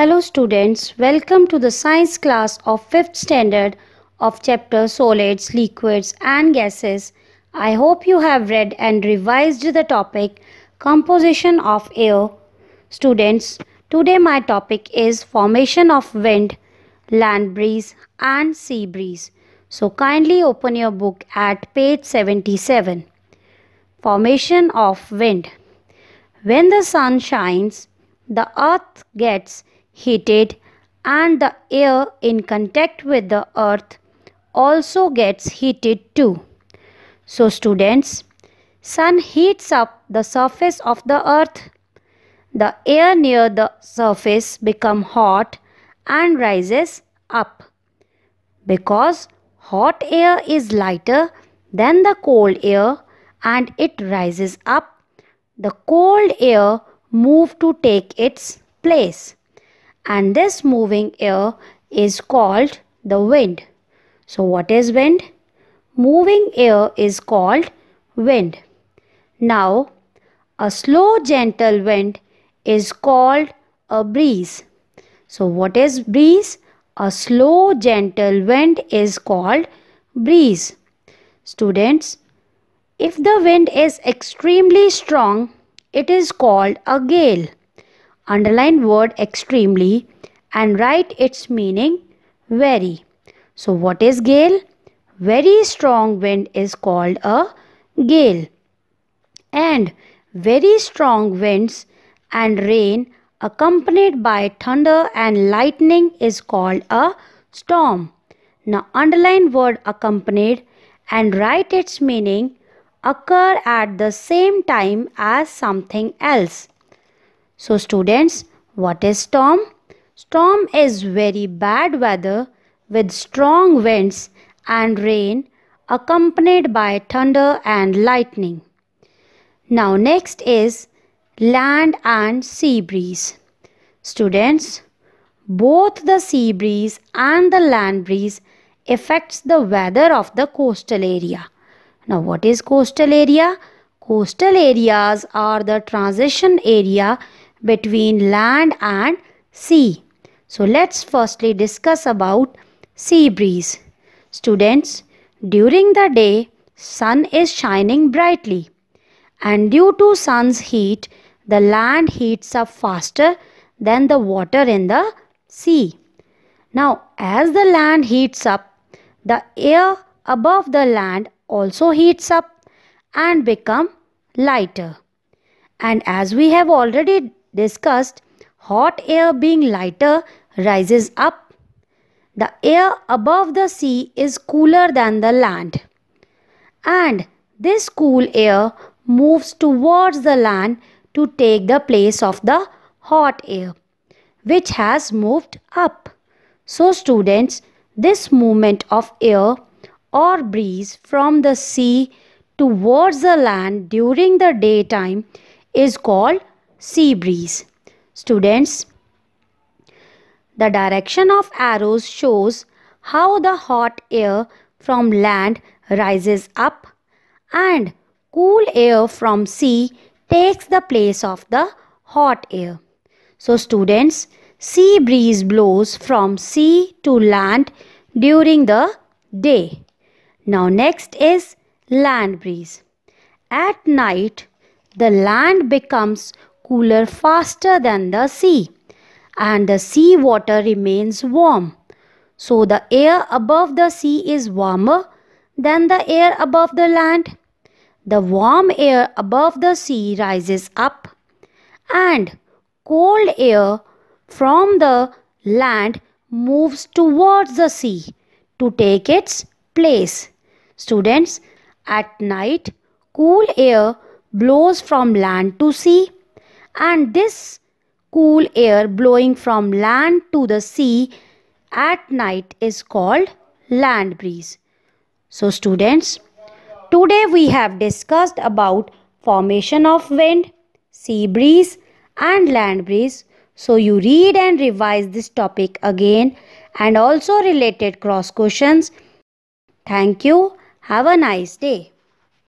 Hello students, welcome to the science class of 5th standard of chapter solids, liquids and gases. I hope you have read and revised the topic composition of air. Students, today my topic is formation of wind, land breeze and sea breeze. So kindly open your book at page 77. Formation of wind. When the sun shines, the earth gets heated and the air in contact with the earth also gets heated too. So students, sun heats up the surface of the earth. The air near the surface become hot and rises up. Because hot air is lighter than the cold air and it rises up, the cold air move to take its place and this moving air is called the wind. So what is wind? Moving air is called wind. Now a slow gentle wind is called a breeze. So what is breeze? A slow gentle wind is called breeze. Students, if the wind is extremely strong, it is called a gale underline word extremely and write its meaning very. So what is gale? Very strong wind is called a gale. And very strong winds and rain accompanied by thunder and lightning is called a storm. Now underline word accompanied and write its meaning occur at the same time as something else. So students, what is storm? Storm is very bad weather with strong winds and rain accompanied by thunder and lightning. Now next is land and sea breeze. Students, both the sea breeze and the land breeze affects the weather of the coastal area. Now what is coastal area? Coastal areas are the transition area between land and sea. So let's firstly discuss about sea breeze. Students, during the day, sun is shining brightly and due to sun's heat, the land heats up faster than the water in the sea. Now, as the land heats up, the air above the land also heats up and become lighter. And as we have already discussed, hot air being lighter rises up. The air above the sea is cooler than the land. And this cool air moves towards the land to take the place of the hot air, which has moved up. So, students, this movement of air or breeze from the sea towards the land during the daytime is called sea breeze. Students, the direction of arrows shows how the hot air from land rises up and cool air from sea takes the place of the hot air. So students, sea breeze blows from sea to land during the day. Now next is land breeze. At night, the land becomes cooler faster than the sea and the sea water remains warm. So the air above the sea is warmer than the air above the land. The warm air above the sea rises up and cold air from the land moves towards the sea to take its place. Students, at night, cool air blows from land to sea and this cool air blowing from land to the sea at night is called land breeze. So students, today we have discussed about formation of wind, sea breeze and land breeze. So you read and revise this topic again and also related cross questions. Thank you. Have a nice day.